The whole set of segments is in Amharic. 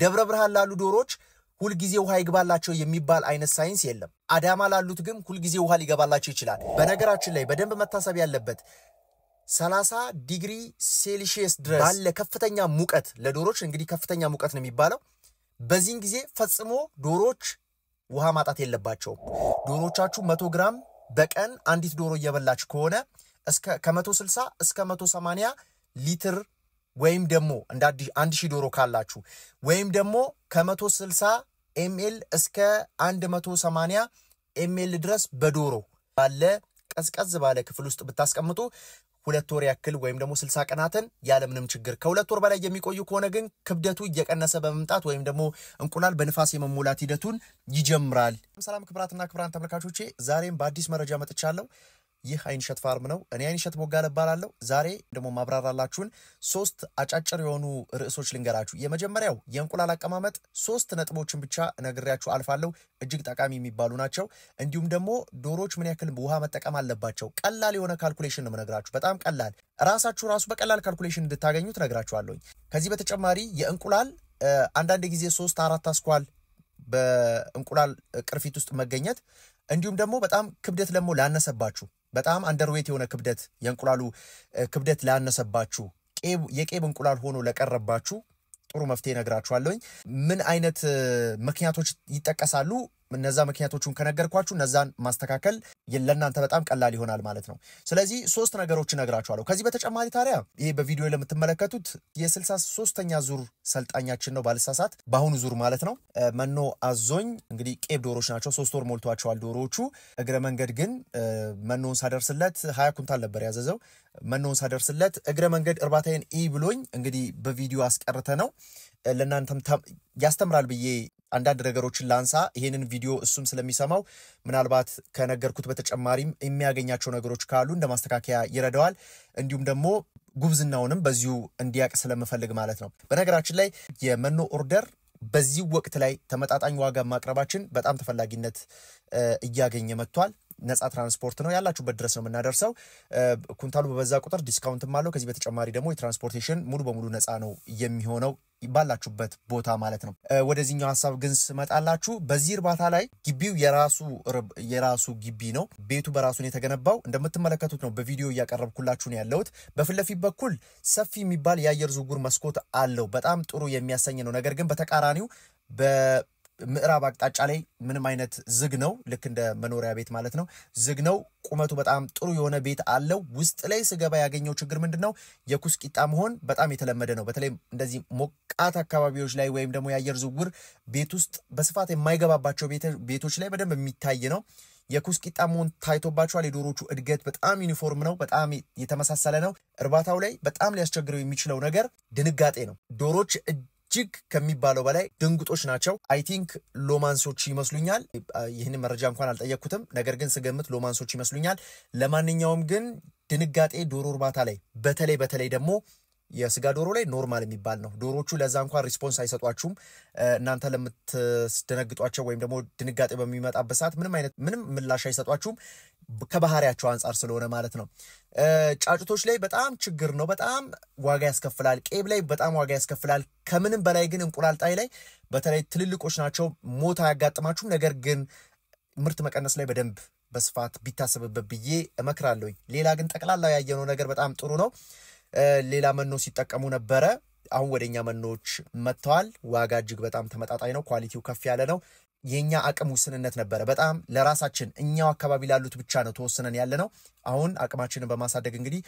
ደብረ ብርሃን ላሉ ዶሮዎች ሁልጊዜ ውሃ ይግባላቸው የሚባል አይነት ሳይንስ የለም። አዳማ ላሉት ግን ሁልጊዜ ውሃ ሊገባላቸው ይችላል። በነገራችን ላይ በደንብ መታሰብ ያለበት 30 ዲግሪ ሴልሺየስ ድረስ ባለ ከፍተኛ ሙቀት ለዶሮች እንግዲህ ከፍተኛ ሙቀት ነው የሚባለው። በዚህን ጊዜ ፈጽሞ ዶሮች ውሃ ማጣት የለባቸውም። ዶሮቻችሁ መቶ ግራም በቀን አንዲት ዶሮ እየበላች ከሆነ ከመቶ ስልሳ እስከ መቶ ሰማንያ ሊትር ወይም ደግሞ እንደ አንድ ሺህ ዶሮ ካላችሁ ወይም ደግሞ ከመቶ ስልሳ ኤምኤል እስከ 180 ኤምኤል ድረስ በዶሮ ባለ ቀዝቀዝ ባለ ክፍል ውስጥ ብታስቀምጡ ሁለት ወር ያክል ወይም ደግሞ ስልሳ ቀናትን ያለምንም ችግር ከሁለት ወር በላይ የሚቆዩ ከሆነ ግን ክብደቱ እየቀነሰ በመምጣት ወይም ደግሞ እንቁላል በንፋስ የመሞላት ሂደቱን ይጀምራል። ሰላም ክብራትና ክብራን ተመልካቾቼ ዛሬም በአዲስ መረጃ መጥቻለሁ። ይህ አይንሸት ፋርም ነው። እኔ አይንሸት ቦጋለ እባላለሁ። ዛሬ ደግሞ ማብራራላችሁን ሶስት አጫጭር የሆኑ ርዕሶች ልንገራችሁ። የመጀመሪያው የእንቁላል አቀማመጥ ሶስት ነጥቦችን ብቻ ነግሬያችሁ አልፋለሁ። እጅግ ጠቃሚ የሚባሉ ናቸው። እንዲሁም ደግሞ ዶሮዎች ምን ያክል ውሃ መጠቀም አለባቸው። ቀላል የሆነ ካልኩሌሽን ነው የምነግራችሁ። በጣም ቀላል፣ ራሳችሁ ራሱ በቀላል ካልኩሌሽን እንድታገኙት ነግራችኋለሁኝ። ከዚህ በተጨማሪ የእንቁላል አንዳንድ ጊዜ ሶስት አራት አስኳል በእንቁላል ቅርፊት ውስጥ መገኘት እንዲሁም ደግሞ በጣም ክብደት ደግሞ ላነሰባችሁ በጣም አንደርዌት የሆነ ክብደት የእንቁላሉ ክብደት ላነሰባችሁ የቄብ እንቁላል ሆኖ ለቀረባችሁ ጥሩ መፍትሄ ነግራችኋለሁኝ። ምን አይነት ምክንያቶች ይጠቀሳሉ? እነዛ ምክንያቶቹን ከነገርኳችሁ እነዛን ማስተካከል ለእናንተ በጣም ቀላል ይሆናል ማለት ነው። ስለዚህ ሶስት ነገሮች እነግራችኋለሁ። ከዚህ በተጨማሪ ታዲያ ይሄ በቪዲዮ ለምትመለከቱት የስልሳ ሶስተኛ ዙር ሰልጣኛችን ነው ባልሳሳት፣ በአሁኑ ዙር ማለት ነው። መኖ አዞኝ እንግዲህ ቄብ ዶሮች ናቸው። ሶስት ወር ሞልቷቸዋል ዶሮዎቹ። እግረ መንገድ ግን መኖውን ሳደርስለት ሀያ ኩንታል ነበር ያዘዘው። መኖውን ሳደርስለት እግረ መንገድ እርባታዬን ኢ ብሎኝ እንግዲህ በቪዲዮ አስቀርተ ነው ለእናንተም ያስተምራል ብዬ አንዳንድ ነገሮችን ላንሳ። ይህንን ቪዲዮ እሱም ስለሚሰማው ምናልባት ከነገርኩት በተጨማሪም የሚያገኛቸው ነገሮች ካሉ እንደ ማስተካከያ ይረዳዋል። እንዲሁም ደግሞ ጉብዝናውንም በዚሁ እንዲያቅ ስለምፈልግ ማለት ነው። በነገራችን ላይ የመኖ ኦርደር በዚህ ወቅት ላይ ተመጣጣኝ ዋጋ ማቅረባችን በጣም ተፈላጊነት እያገኘ መጥቷል። ነፃ ትራንስፖርት ነው። ያላችሁበት ድረስ ነው የምናደርሰው። ኩንታሉ በበዛ ቁጥር ዲስካውንትም አለው። ከዚህ በተጨማሪ ደግሞ የትራንስፖርቴሽን ሙሉ በሙሉ ነፃ ነው የሚሆነው ባላችሁበት ቦታ ማለት ነው። ወደዚህኛው ሀሳብ ግን ስመጣላችሁ በዚህ እርባታ ላይ ግቢው የራሱ የራሱ ግቢ ነው። ቤቱ ነው የተገነባው እንደምትመለከቱት ነው። በቪዲዮ እያቀረብኩላችሁ ነው ያለሁት። በኩል ሰፊ የሚባል የአየር ዝውውር መስኮት አለው። በጣም ጥሩ የሚያሰኝ ነው። ነገር ግን በተቃራኒው ምዕራብ አቅጣጫ ላይ ምንም አይነት ዝግ ነው። ልክ እንደ መኖሪያ ቤት ማለት ነው። ዝግ ነው። ቁመቱ በጣም ጥሩ የሆነ ቤት አለው። ውስጥ ላይ ስገባ ያገኘው ችግር ምንድን ነው? የኩስቂጣ መሆን በጣም የተለመደ ነው። በተለይ እንደዚህ ሞቃት አካባቢዎች ላይ ወይም ደግሞ የአየር ዝውውር ቤት ውስጥ በስፋት የማይገባባቸው ቤቶች ላይ በደንብ የሚታይ ነው። የኩስቂጣ መሆን ታይቶባቸዋል። የዶሮቹ እድገት በጣም ዩኒፎርም ነው። በጣም የተመሳሰለ ነው። እርባታው ላይ በጣም ሊያስቸግረው የሚችለው ነገር ድንጋጤ ነው። ዶሮች እጅግ ከሚባለው በላይ ድንጉጦች ናቸው። አይ ቲንክ ሎማንሶች ይመስሉኛል። ይህንን መረጃ እንኳን አልጠየቅኩትም፣ ነገር ግን ስገምት ሎማንሶች ይመስሉኛል። ለማንኛውም ግን ድንጋጤ ዶሮ እርባታ ላይ በተለይ በተለይ ደግሞ የስጋ ዶሮ ላይ ኖርማል የሚባል ነው። ዶሮቹ ለዛ እንኳን ሪስፖንስ አይሰጧችሁም። እናንተ ለምትደነግጧቸው ወይም ደግሞ ድንጋጤ በሚመጣበት ሰዓት ምንም አይነት ምንም ምላሽ አይሰጧችሁም ከባህሪያቸው አንጻር ስለሆነ ማለት ነው። ጫጭቶች ላይ በጣም ችግር ነው። በጣም ዋጋ ያስከፍላል። ቄብ ላይ በጣም ዋጋ ያስከፍላል። ከምንም በላይ ግን እንቁላል ጣይ ላይ በተለይ ትልልቆች ናቸው ሞት አያጋጥማችሁም። ነገር ግን ምርት መቀነስ ላይ በደንብ በስፋት ቢታሰብበት ብዬ እመክራለሁኝ። ሌላ ግን ጠቅላላ ያየነው ነገር በጣም ጥሩ ነው። ሌላ መኖ ሲጠቀሙ ነበረ። አሁን ወደ እኛ መኖዎች መጥተዋል። ዋጋ እጅግ በጣም ተመጣጣኝ ነው። ኳሊቲው ከፍ ያለ ነው። የእኛ አቅም ውስንነት ነበረ። በጣም ለራሳችን እኛው አካባቢ ላሉት ብቻ ነው ተወስነን ያለ ነው። አሁን አቅማችንን በማሳደግ እንግዲህ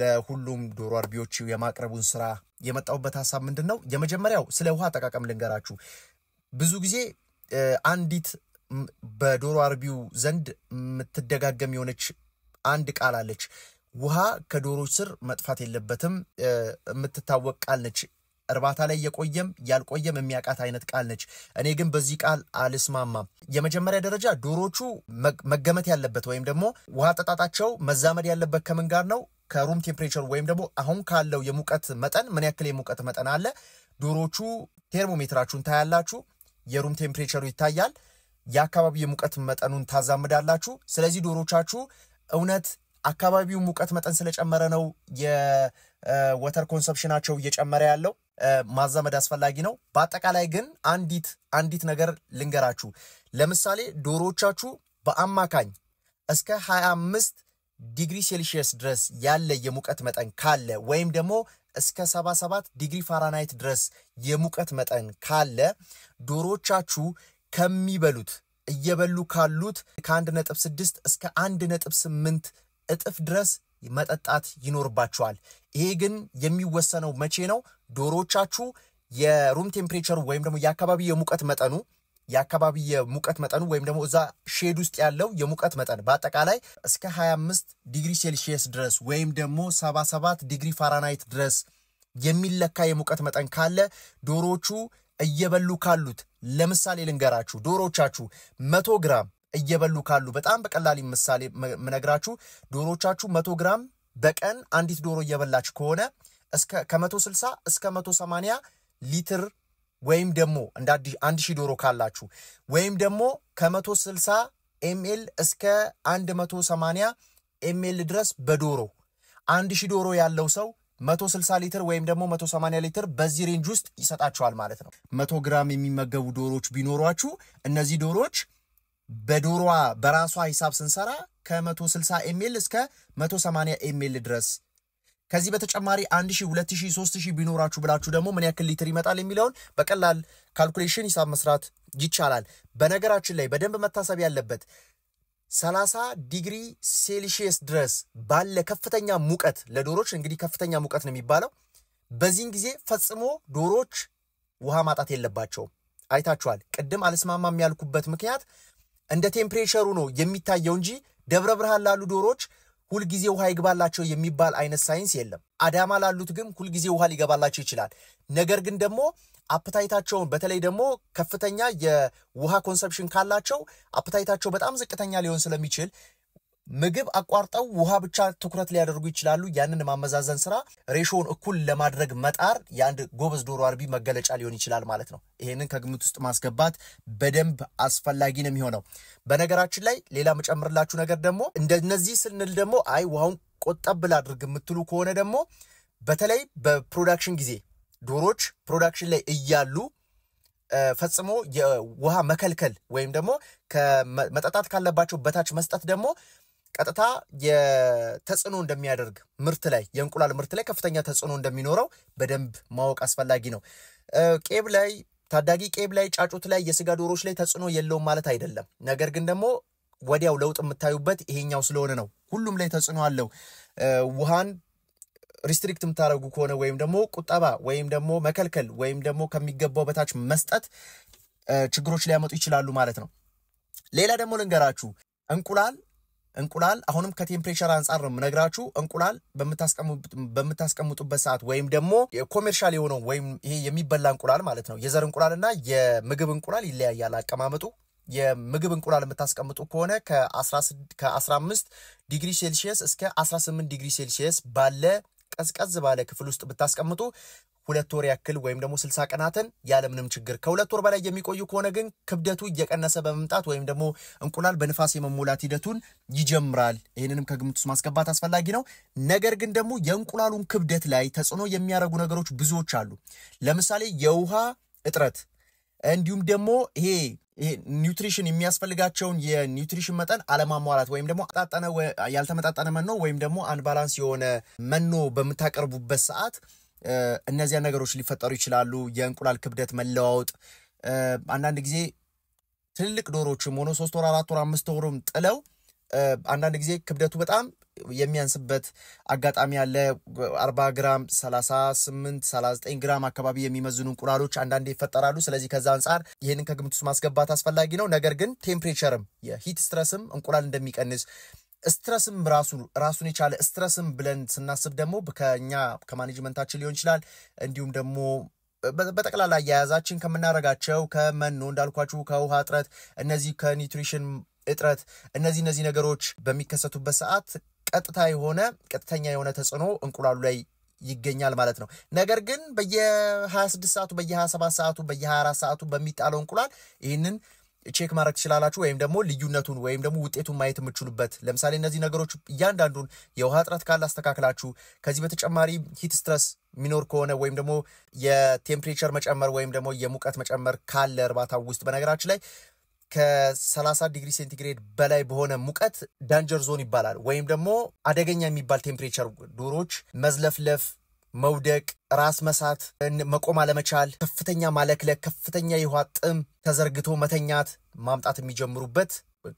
ለሁሉም ዶሮ አርቢዎች የማቅረቡን ስራ የመጣሁበት ሀሳብ ምንድን ነው? የመጀመሪያው ስለ ውሃ አጠቃቀም ልንገራችሁ። ብዙ ጊዜ አንዲት በዶሮ አርቢው ዘንድ የምትደጋገም የሆነች አንድ ቃል አለች። ውሃ ከዶሮች ስር መጥፋት የለበትም የምትታወቅ ቃል ነች። እርባታ ላይ የቆየም ያልቆየም የሚያውቃት አይነት ቃል ነች። እኔ ግን በዚህ ቃል አልስማማም። የመጀመሪያ ደረጃ ዶሮቹ መገመት ያለበት ወይም ደግሞ ውሃ ጠጣጣቸው መዛመድ ያለበት ከምን ጋር ነው? ከሩም ቴምፕሬቸር ወይም ደግሞ አሁን ካለው የሙቀት መጠን ምን ያክል የሙቀት መጠን አለ? ዶሮቹ ቴርሞሜትራችሁን ታያላችሁ። የሩም ቴምፕሬቸሩ ይታያል። የአካባቢ የሙቀት መጠኑን ታዛምዳላችሁ። ስለዚህ ዶሮቻችሁ እውነት አካባቢው ሙቀት መጠን ስለጨመረ ነው የወተር ኮንሰፕሽናቸው እየጨመረ ያለው። ማዛመድ አስፈላጊ ነው። በአጠቃላይ ግን አንዲት አንዲት ነገር ልንገራችሁ። ለምሳሌ ዶሮዎቻችሁ በአማካኝ እስከ 25 ዲግሪ ሴልሺየስ ድረስ ያለ የሙቀት መጠን ካለ ወይም ደግሞ እስከ 77 ዲግሪ ፋራናይት ድረስ የሙቀት መጠን ካለ ዶሮዎቻችሁ ከሚበሉት እየበሉ ካሉት ከ1.6 እስከ 1.8 እጥፍ ድረስ መጠጣት ይኖርባችኋል። ይሄ ግን የሚወሰነው መቼ ነው? ዶሮቻችሁ የሩም ቴምፕሬቸሩ ወይም ደግሞ የአካባቢ የሙቀት መጠኑ የአካባቢ የሙቀት መጠኑ ወይም ደግሞ እዛ ሼድ ውስጥ ያለው የሙቀት መጠን በአጠቃላይ እስከ 25 ዲግሪ ሴልሺየስ ድረስ ወይም ደግሞ 77 ዲግሪ ፋራናይት ድረስ የሚለካ የሙቀት መጠን ካለ ዶሮቹ እየበሉ ካሉት ለምሳሌ ልንገራችሁ። ዶሮቻችሁ መቶ ግራም እየበሉ ካሉ በጣም በቀላል ምሳሌ ምነግራችሁ ዶሮቻችሁ መቶ ግራም በቀን አንዲት ዶሮ እየበላች ከሆነ እስከ ከመቶ ስልሳ እስከ መቶ ሰማንያ ሊትር ወይም ደግሞ እንደ አንድ ሺህ ዶሮ ካላችሁ ወይም ደግሞ ከመቶ ስልሳ ኤምኤል እስከ አንድ መቶ ሰማንያ ኤምኤል ድረስ በዶሮ አንድ ሺህ ዶሮ ያለው ሰው መቶ ስልሳ ሊትር ወይም ደግሞ መቶ ሰማንያ ሊትር በዚህ ሬንጅ ውስጥ ይሰጣቸዋል ማለት ነው። መቶ ግራም የሚመገቡ ዶሮዎች ቢኖሯችሁ እነዚህ ዶሮዎች በዶሯ በራሷ ሂሳብ ስንሰራ ከ160 ኤሜል እስከ 180 ኤሜል ድረስ ከዚህ በተጨማሪ 1000፣ 2000፣ 3000 ቢኖራችሁ ብላችሁ ደግሞ ምን ያክል ሊትር ይመጣል የሚለውን በቀላል ካልኩሌሽን ሂሳብ መስራት ይቻላል። በነገራችን ላይ በደንብ መታሰብ ያለበት 30 ዲግሪ ሴልሺየስ ድረስ ባለ ከፍተኛ ሙቀት ለዶሮች እንግዲህ ከፍተኛ ሙቀት ነው የሚባለው። በዚህን ጊዜ ፈጽሞ ዶሮች ውሃ ማጣት የለባቸውም። አይታችኋል። ቅድም አልስማማም ያልኩበት ምክንያት እንደ ቴምፕሬቸሩ ነው የሚታየው እንጂ ደብረ ብርሃን ላሉ ዶሮዎች ሁልጊዜ ውሃ ይግባላቸው የሚባል አይነት ሳይንስ የለም። አዳማ ላሉት ግን ሁልጊዜ ውሃ ሊገባላቸው ይችላል። ነገር ግን ደግሞ አፕታይታቸውን በተለይ ደግሞ ከፍተኛ የውሃ ኮንሰፕሽን ካላቸው አፕታይታቸው በጣም ዝቅተኛ ሊሆን ስለሚችል ምግብ አቋርጠው ውሃ ብቻ ትኩረት ሊያደርጉ ይችላሉ። ያንን ማመዛዘን ስራ ሬሾውን እኩል ለማድረግ መጣር የአንድ ጎበዝ ዶሮ አርቢ መገለጫ ሊሆን ይችላል ማለት ነው። ይሄንን ከግምት ውስጥ ማስገባት በደንብ አስፈላጊ ነው የሚሆነው። በነገራችን ላይ ሌላ መጨምርላችሁ ነገር ደግሞ እንደነዚህ ስንል ደግሞ አይ ውሃውን ቆጠብ ላድርግ የምትሉ ከሆነ ደግሞ በተለይ በፕሮዳክሽን ጊዜ ዶሮች ፕሮዳክሽን ላይ እያሉ ፈጽሞ የውሃ መከልከል ወይም ደግሞ ከመጠጣት ካለባቸው በታች መስጠት ደግሞ ቀጥታ የተጽዕኖ እንደሚያደርግ ምርት ላይ የእንቁላል ምርት ላይ ከፍተኛ ተጽዕኖ እንደሚኖረው በደንብ ማወቅ አስፈላጊ ነው። ቄብ ላይ ታዳጊ ቄብ ላይ ጫጩት ላይ የስጋ ዶሮዎች ላይ ተጽዕኖ የለውም ማለት አይደለም። ነገር ግን ደግሞ ወዲያው ለውጥ የምታዩበት ይሄኛው ስለሆነ ነው። ሁሉም ላይ ተጽዕኖ አለው። ውሃን ሪስትሪክት የምታደርጉ ከሆነ ወይም ደግሞ ቁጠባ ወይም ደግሞ መከልከል ወይም ደግሞ ከሚገባው በታች መስጠት ችግሮች ሊያመጡ ይችላሉ ማለት ነው። ሌላ ደግሞ ልንገራችሁ እንቁላል እንቁላል አሁንም ከቴምፕሬቸር አንጻር ነው የምነግራችሁ። እንቁላል በምታስቀምጡበት ሰዓት ወይም ደግሞ ኮሜርሻል የሆነው ወይም ይሄ የሚበላ እንቁላል ማለት ነው የዘር እንቁላልና የምግብ እንቁላል ይለያያል አቀማመጡ። የምግብ እንቁላል የምታስቀምጡ ከሆነ ከ15 ዲግሪ ሴልሺየስ እስከ 18 ዲግሪ ሴልሺየስ ባለ ቀዝቀዝ ባለ ክፍል ውስጥ ብታስቀምጡ ሁለት ወር ያክል ወይም ደግሞ ስልሳ ቀናትን ያለምንም ችግር ከሁለት ወር በላይ የሚቆዩ ከሆነ ግን ክብደቱ እየቀነሰ በመምጣት ወይም ደግሞ እንቁላል በንፋስ የመሞላት ሂደቱን ይጀምራል። ይህንንም ከግምት ውስጥ ማስገባት አስፈላጊ ነው። ነገር ግን ደግሞ የእንቁላሉን ክብደት ላይ ተጽዕኖ የሚያደርጉ ነገሮች ብዙዎች አሉ። ለምሳሌ የውሃ እጥረት እንዲሁም ደግሞ ይሄ ኒውትሪሽን የሚያስፈልጋቸውን የኒውትሪሽን መጠን አለማሟላት ወይም ደግሞ ያልተመጣጠነ መኖ ወይም ደግሞ አንባላንስ የሆነ መኖ በምታቀርቡበት ሰዓት እነዚያ ነገሮች ሊፈጠሩ ይችላሉ። የእንቁላል ክብደት መለዋወጥ፣ አንዳንድ ጊዜ ትልልቅ ዶሮዎችም ሆኖ ሶስት ወር አራት ወር አምስት ወርም ጥለው አንዳንድ ጊዜ ክብደቱ በጣም የሚያንስበት አጋጣሚ ያለ። አርባ ግራም ሰላሳ ስምንት ሰላሳ ዘጠኝ ግራም አካባቢ የሚመዝኑ እንቁላሎች አንዳንዴ ይፈጠራሉ። ስለዚህ ከዛ አንጻር ይህንን ከግምት ውስጥ ማስገባት አስፈላጊ ነው። ነገር ግን ቴምፕሬቸርም የሂት ስትረስም እንቁላል እንደሚቀንስ ስትረስም ራሱ ራሱን የቻለ ስትረስም ብለን ስናስብ ደግሞ ከኛ ከማኔጅመንታችን ሊሆን ይችላል እንዲሁም ደግሞ በጠቅላላ አያያዛችን ከምናደርጋቸው ከመኖ እንዳልኳችሁ ከውሃ እጥረት እነዚህ ከኒትሪሽን እጥረት እነዚህ እነዚህ ነገሮች በሚከሰቱበት ሰዓት ቀጥታ የሆነ ቀጥተኛ የሆነ ተጽዕኖ እንቁላሉ ላይ ይገኛል ማለት ነው። ነገር ግን በየ26 ሰዓቱ በየ27 ሰዓቱ በየ24 ሰዓቱ በሚጣለው እንቁላል ይህንን ቼክ ማድረግ ትችላላችሁ፣ ወይም ደግሞ ልዩነቱን ወይም ደግሞ ውጤቱን ማየት የምችሉበት ለምሳሌ እነዚህ ነገሮች እያንዳንዱን የውሃ እጥረት ካለ አስተካክላችሁ ከዚህ በተጨማሪ ሂት ስትረስ የሚኖር ከሆነ ወይም ደግሞ የቴምፕሬቸር መጨመር ወይም ደግሞ የሙቀት መጨመር ካለ እርባታ ውስጥ በነገራችን ላይ ከ30 ዲግሪ ሴንቲግሬድ በላይ በሆነ ሙቀት ዳንጀር ዞን ይባላል። ወይም ደግሞ አደገኛ የሚባል ቴምፕሬቸር ዶሮች መዝለፍለፍ መውደቅ፣ ራስ መሳት፣ መቆም አለመቻል፣ ከፍተኛ ማለክለክ፣ ከፍተኛ የውሃ ጥም፣ ተዘርግቶ መተኛት ማምጣት የሚጀምሩበት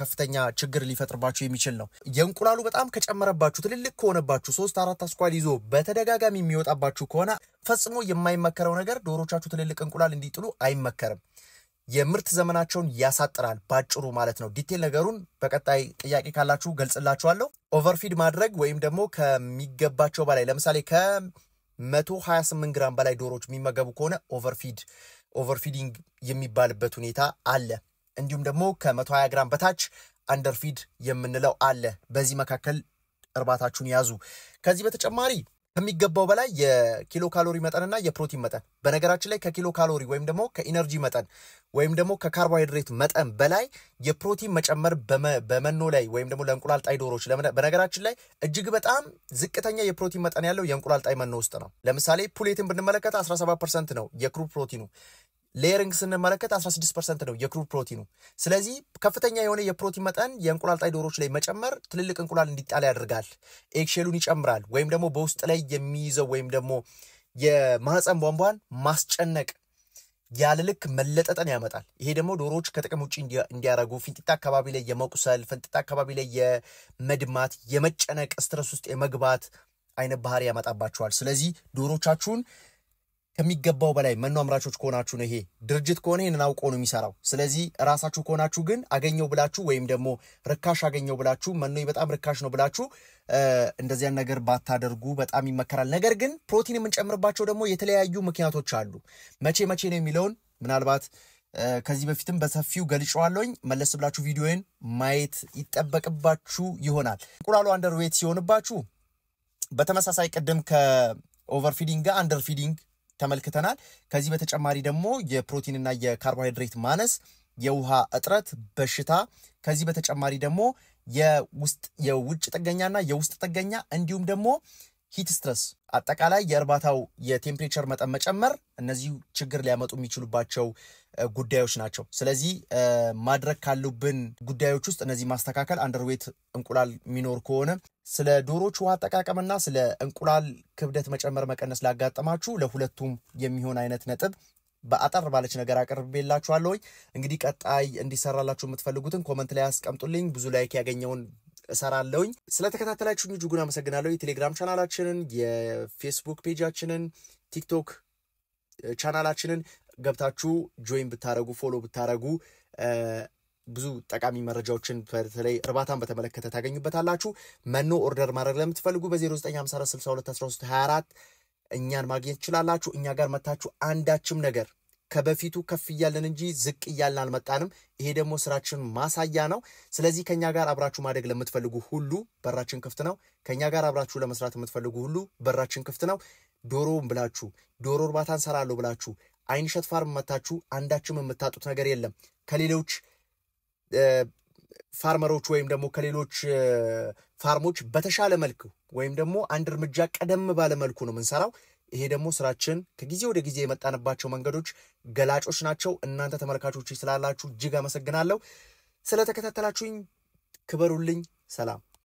ከፍተኛ ችግር ሊፈጥርባችሁ የሚችል ነው። የእንቁላሉ በጣም ከጨመረባችሁ ትልልቅ ከሆነባችሁ ሶስት አራት አስኳል ይዞ በተደጋጋሚ የሚወጣባችሁ ከሆነ ፈጽሞ የማይመከረው ነገር ዶሮቻችሁ ትልልቅ እንቁላል እንዲጥሉ አይመከርም። የምርት ዘመናቸውን ያሳጥራል፣ ባጭሩ ማለት ነው። ዲቴል ነገሩን በቀጣይ ጥያቄ ካላችሁ ገልጽላችኋለሁ። ኦቨርፊድ ማድረግ ወይም ደግሞ ከሚገባቸው በላይ ለምሳሌ ከ 128 ግራም በላይ ዶሮዎች የሚመገቡ ከሆነ ኦቨርፊድ ኦቨርፊዲንግ የሚባልበት ሁኔታ አለ። እንዲሁም ደግሞ ከ120 ግራም በታች አንደርፊድ የምንለው አለ። በዚህ መካከል እርባታችሁን ያዙ። ከዚህ በተጨማሪ ከሚገባው በላይ የኪሎ ካሎሪ መጠንና የፕሮቲን መጠን በነገራችን ላይ ከኪሎ ካሎሪ ወይም ደግሞ ከኢነርጂ መጠን ወይም ደግሞ ከካርቦሃይድሬት መጠን በላይ የፕሮቲን መጨመር በመኖ ላይ ወይም ደግሞ ለእንቁላል ጣይ ዶሮዎች በነገራችን ላይ እጅግ በጣም ዝቅተኛ የፕሮቲን መጠን ያለው የእንቁላል ጣይ መኖ ውስጥ ነው። ለምሳሌ ፑሌትን ብንመለከት 17 ፐርሰንት ነው የክሩ ፕሮቲኑ። ሌየሪንግ ስንመለከት 16 ፐርሰንት ነው የክሩድ ፕሮቲኑ። ስለዚህ ከፍተኛ የሆነ የፕሮቲን መጠን የእንቁላል ጣይ ዶሮች ላይ መጨመር ትልልቅ እንቁላል እንዲጣል ያደርጋል። ኤግሼሉን ይጨምራል፣ ወይም ደግሞ በውስጥ ላይ የሚይዘው ወይም ደግሞ የማህፀን ቧንቧን ማስጨነቅ ያለ ልክ መለጠጠን ያመጣል። ይሄ ደግሞ ዶሮዎች ከጥቅም ውጭ እንዲያረጉ ፊንጢጣ አካባቢ ላይ የመቁሰል ፍንጢጣ አካባቢ ላይ የመድማት የመጨነቅ ስትረስ ውስጥ የመግባት አይነት ባህሪ ያመጣባቸዋል። ስለዚህ ዶሮቻችሁን ከሚገባው በላይ መኖ አምራቾች ከሆናችሁ ነው። ይሄ ድርጅት ከሆነ ይህንን አውቆ ነው የሚሰራው። ስለዚህ ራሳችሁ ከሆናችሁ ግን አገኘው ብላችሁ ወይም ደግሞ ርካሽ አገኘው ብላችሁ መኖ በጣም ርካሽ ነው ብላችሁ እንደዚያን ነገር ባታደርጉ በጣም ይመከራል። ነገር ግን ፕሮቲን የምንጨምርባቸው ደግሞ የተለያዩ ምክንያቶች አሉ። መቼ መቼ ነው የሚለውን ምናልባት ከዚህ በፊትም በሰፊው ገልጨዋለኝ። መለስ ብላችሁ ቪዲዮን ማየት ይጠበቅባችሁ ይሆናል። እንቁላሉ አንደር ዌት ሲሆንባችሁ በተመሳሳይ ቅድም ከኦቨርፊዲንግ ጋር አንደር ፊዲንግ ተመልክተናል። ከዚህ በተጨማሪ ደግሞ የፕሮቲንና የካርቦሃይድሬት ማነስ፣ የውሃ እጥረት፣ በሽታ ከዚህ በተጨማሪ ደግሞ የውስጥ የውጭ ጥገኛና የውስጥ ጥገኛ እንዲሁም ደግሞ ሂት ስትረስ፣ አጠቃላይ የእርባታው የቴምፕሬቸር መጠን መጨመር እነዚህ ችግር ሊያመጡ የሚችሉባቸው ጉዳዮች ናቸው። ስለዚህ ማድረግ ካሉብን ጉዳዮች ውስጥ እነዚህ ማስተካከል፣ አንደርዌት እንቁላል የሚኖር ከሆነ ስለ ዶሮች ውሃ አጠቃቀምና ስለ እንቁላል ክብደት መጨመር መቀነስ ላጋጠማችሁ ለሁለቱም የሚሆን አይነት ነጥብ በአጠር ባለች ነገር አቅርቤላችኋለሁ። እንግዲህ ቀጣይ እንዲሰራላችሁ የምትፈልጉትን ኮመንት ላይ አስቀምጡልኝ። ብዙ ላይክ ያገኘውን እሰራለሁኝ። ስለተከታተላችሁ እጅጉን አመሰግናለሁ። የቴሌግራም ቻናላችንን፣ የፌስቡክ ፔጃችንን፣ ቲክቶክ ቻናላችንን ገብታችሁ ጆይን ብታረጉ ፎሎ ብታረጉ ብዙ ጠቃሚ መረጃዎችን በተለይ እርባታን በተመለከተ ታገኙበታላችሁ። መኖ ኦርደር ማድረግ ለምትፈልጉ በ0954 62 እኛን ማግኘት ትችላላችሁ። እኛ ጋር መታችሁ አንዳችም ነገር ከበፊቱ ከፍ እያለን እንጂ ዝቅ እያለን አልመጣንም። ይሄ ደግሞ ስራችን ማሳያ ነው። ስለዚህ ከኛ ጋር አብራችሁ ማደግ ለምትፈልጉ ሁሉ በራችን ክፍት ነው። ከኛ ጋር አብራችሁ ለመስራት የምትፈልጉ ሁሉ በራችን ክፍት ነው። ዶሮውን ብላችሁ ዶሮ እርባታ እንሰራለሁ ብላችሁ አይን ሸት ፋርም መታችሁ አንዳችም የምታጡት ነገር የለም። ከሌሎች ፋርመሮች ወይም ደግሞ ከሌሎች ፋርሞች በተሻለ መልክ ወይም ደግሞ አንድ እርምጃ ቀደም ባለ መልኩ ነው የምንሰራው። ይሄ ደግሞ ስራችን ከጊዜ ወደ ጊዜ የመጣንባቸው መንገዶች ገላጮች ናቸው። እናንተ ተመልካቾች ስላላችሁ እጅግ አመሰግናለሁ። ስለተከታተላችሁኝ ክበሩልኝ። ሰላም